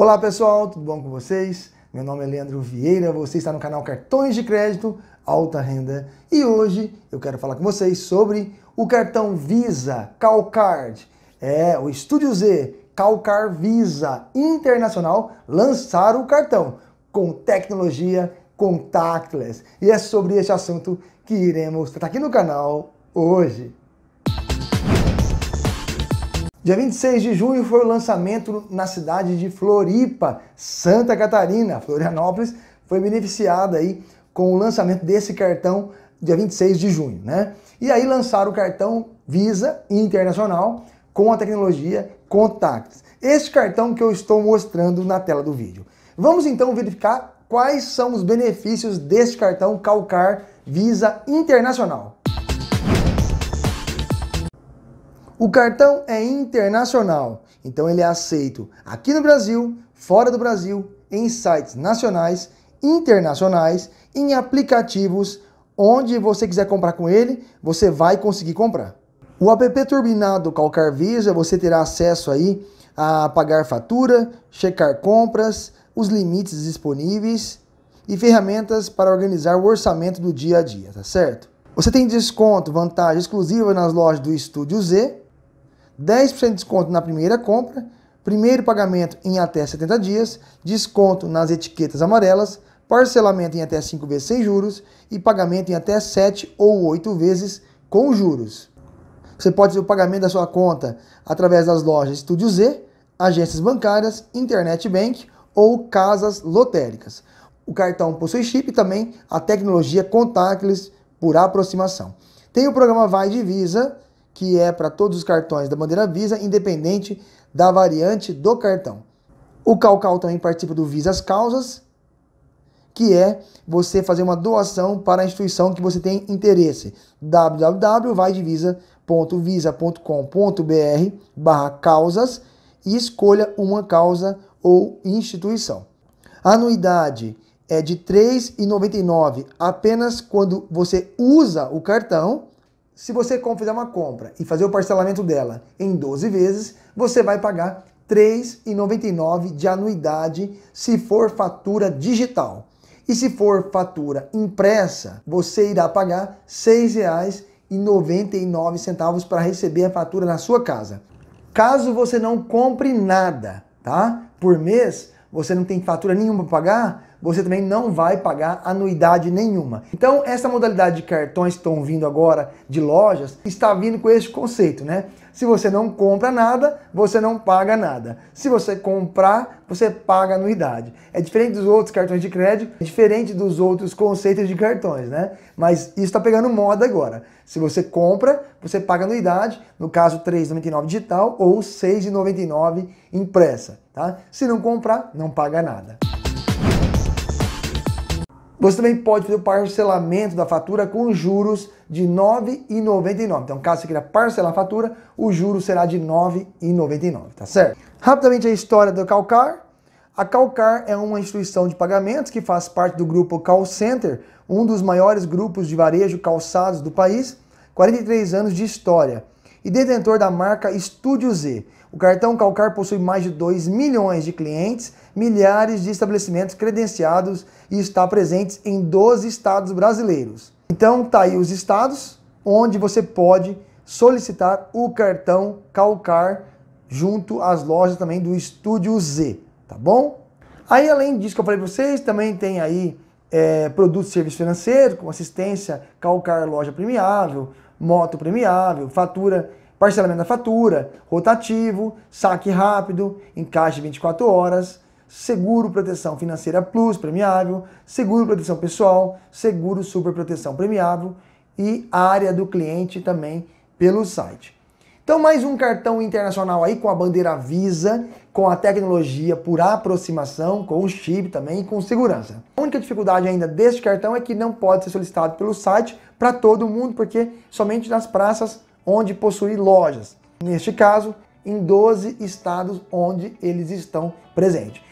Olá pessoal, tudo bom com vocês? Meu nome é Leandro Vieira, você está no canal Cartões de Crédito Alta Renda e hoje eu quero falar com vocês sobre o cartão Visa CalCard. É, o Estúdio Z Calcar Visa Internacional lançar o cartão com tecnologia contactless. E é sobre esse assunto que iremos tratar aqui no canal hoje. Dia 26 de junho foi o lançamento na cidade de Floripa, Santa Catarina. Florianópolis foi beneficiada aí com o lançamento desse cartão dia 26 de junho, né? E aí lançaram o cartão Visa Internacional com a tecnologia Contacts. Este cartão que eu estou mostrando na tela do vídeo. Vamos então verificar quais são os benefícios deste cartão Calcar Visa Internacional. O cartão é internacional, então ele é aceito aqui no Brasil, fora do Brasil, em sites nacionais, internacionais, em aplicativos, onde você quiser comprar com ele, você vai conseguir comprar. O app turbinado Calcar Visa, você terá acesso aí a pagar fatura, checar compras, os limites disponíveis e ferramentas para organizar o orçamento do dia a dia, tá certo? Você tem desconto, vantagem exclusiva nas lojas do Estúdio Z, 10% de desconto na primeira compra, primeiro pagamento em até 70 dias, desconto nas etiquetas amarelas, parcelamento em até 5 vezes sem juros e pagamento em até 7 ou 8 vezes com juros. Você pode fazer o pagamento da sua conta através das lojas Estúdio Z, agências bancárias, Internet Bank ou casas lotéricas. O cartão possui chip e também a tecnologia contactless por aproximação. Tem o programa Vai Divisa, que é para todos os cartões da bandeira Visa, independente da variante do cartão. O Calcal também participa do Visas Causas, que é você fazer uma doação para a instituição que você tem interesse. www.vaidevisa.visa.com.br barra causas e escolha uma causa ou instituição. A anuidade é de R$ 3,99 apenas quando você usa o cartão se você fizer uma compra e fazer o parcelamento dela em 12 vezes, você vai pagar R$ 3,99 de anuidade se for fatura digital. E se for fatura impressa, você irá pagar R$ 6,99 para receber a fatura na sua casa. Caso você não compre nada, tá? Por mês, você não tem fatura nenhuma para pagar, você também não vai pagar anuidade nenhuma. Então, essa modalidade de cartões que estão vindo agora de lojas está vindo com esse conceito, né? Se você não compra nada, você não paga nada. Se você comprar, você paga anuidade. É diferente dos outros cartões de crédito, é diferente dos outros conceitos de cartões, né? Mas isso está pegando moda agora. Se você compra, você paga anuidade, no caso 3,99 digital ou 6,99 impressa, tá? Se não comprar, não paga nada. Você também pode fazer o parcelamento da fatura com juros de R$ 9,99. Então, caso você queira parcelar a fatura, o juro será de R$ 9,99, tá certo? Rapidamente a história da Calcar. A Calcar é uma instituição de pagamentos que faz parte do grupo Call Center, um dos maiores grupos de varejo calçados do país, 43 anos de história, e detentor da marca Estúdio Z o cartão Calcar possui mais de 2 milhões de clientes, milhares de estabelecimentos credenciados e está presente em 12 estados brasileiros. Então, tá aí os estados onde você pode solicitar o cartão Calcar junto às lojas também do Estúdio Z, tá bom? Aí, além disso que eu falei para vocês, também tem aí é, produtos e serviços financeiros, com assistência, calcar loja premiável, moto premiável, fatura parcelamento da fatura, rotativo, saque rápido, encaixe 24 horas, seguro proteção financeira plus premiável, seguro proteção pessoal, seguro super proteção premiável e área do cliente também pelo site. Então, mais um cartão internacional aí com a bandeira Visa, com a tecnologia por aproximação, com o chip também e com segurança. A única dificuldade ainda deste cartão é que não pode ser solicitado pelo site para todo mundo, porque somente nas praças onde possui lojas. Neste caso, em 12 estados onde eles estão presentes.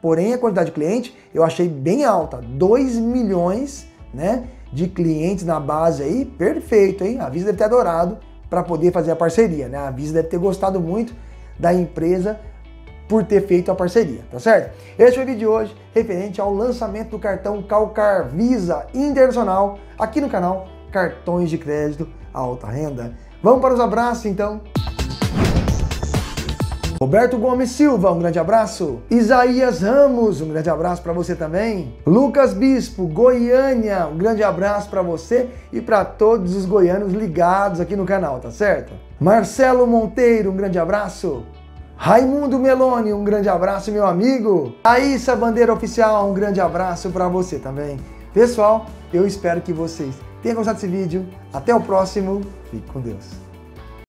Porém, a quantidade de cliente eu achei bem alta, 2 milhões né, de clientes na base aí, perfeito, hein? A Visa deve ter adorado para poder fazer a parceria, né? A Visa deve ter gostado muito da empresa por ter feito a parceria, tá certo? Este foi o vídeo de hoje referente ao lançamento do cartão Calcar Visa Internacional aqui no canal Cartões de Crédito alta renda. Vamos para os abraços então. Roberto Gomes Silva, um grande abraço. Isaías Ramos, um grande abraço para você também. Lucas Bispo, Goiânia, um grande abraço para você e para todos os goianos ligados aqui no canal, tá certo? Marcelo Monteiro, um grande abraço. Raimundo Meloni, um grande abraço, meu amigo. Aissa Bandeira Oficial, um grande abraço para você também. Pessoal, eu espero que vocês Tenha gostado desse vídeo. Até o próximo. Fique com Deus.